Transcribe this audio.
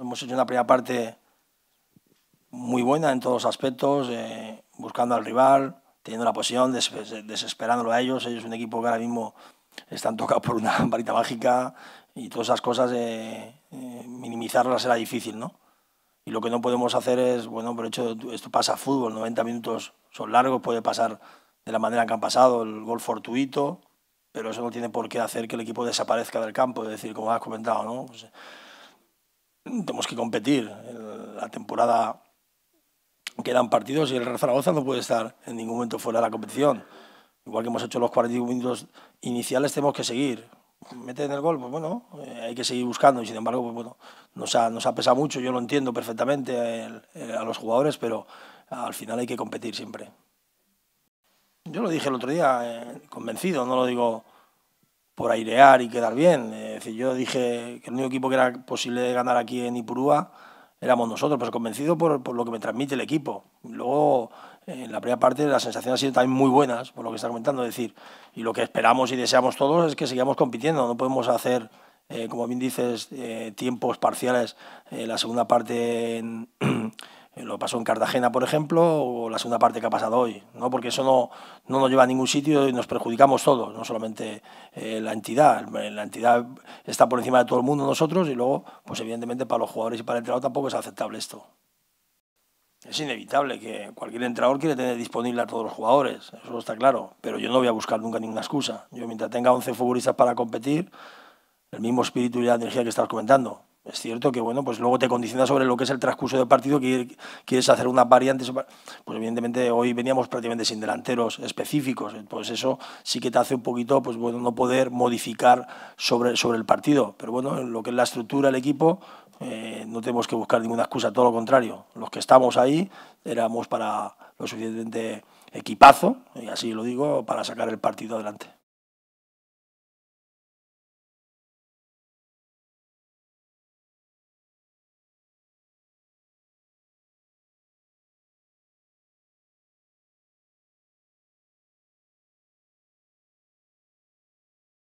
Hemos hecho una primera parte muy buena en todos los aspectos, eh, buscando al rival, teniendo la posición, desesperándolo a ellos. Ellos es un equipo que ahora mismo están tocados por una varita mágica y todas esas cosas, eh, eh, minimizarlas era difícil, ¿no? Y lo que no podemos hacer es, bueno, por hecho, esto pasa a fútbol, 90 minutos son largos, puede pasar de la manera en que han pasado, el gol fortuito, pero eso no tiene por qué hacer que el equipo desaparezca del campo, es decir, como has comentado, ¿no? Pues, tenemos que competir. La temporada quedan partidos y el Real Zaragoza no puede estar en ningún momento fuera de la competición. Igual que hemos hecho los 41 minutos iniciales, tenemos que seguir. Mete en el gol, pues bueno, eh, hay que seguir buscando y sin embargo, pues bueno, nos ha, nos ha pesado mucho, yo lo entiendo perfectamente a, los jugadores, pero al final hay que competir siempre. Yo lo dije el otro día, eh, convencido, no lo digo por airear y quedar bien. Es yo dije que el único equipo que era posible de ganar aquí en Ipurúa éramos nosotros, pues convencido por, lo que me transmite el equipo. Luego, en la primera parte, las sensaciones han sido también muy buenas, por lo que está comentando, decir, y lo que esperamos y deseamos todos es que sigamos compitiendo, no podemos hacer... Eh, como bien dices, eh, tiempos parciales, eh, la segunda parte en, Eh, lo pasó en Cartagena, por ejemplo, o la segunda parte que ha pasado hoy, ¿no? porque eso no, nos lleva a ningún sitio y nos perjudicamos todos, no solamente eh, la entidad. Eh, la entidad está por encima de todo el mundo nosotros y luego, pues evidentemente, para los jugadores y para el entrenador tampoco es aceptable esto. Es inevitable que cualquier entrenador quiere tener disponible a todos los jugadores, eso está claro, pero yo no voy a buscar nunca ninguna excusa. Yo mientras tenga 11 futbolistas para competir, el mismo espíritu y la energía que estás comentando, es cierto que, bueno, pues luego te condiciona sobre lo que es el transcurso del partido, que quieres hacer unas variantes. Pues evidentemente hoy veníamos prácticamente sin delanteros específicos, pues eso sí que te hace un poquito, pues bueno, no poder modificar sobre, sobre el partido. Pero bueno, en lo que es la estructura del equipo, eh, no tenemos que buscar ninguna excusa, todo lo contrario. Los que estamos ahí éramos para lo suficientemente equipazo, y así lo digo, para sacar el partido adelante.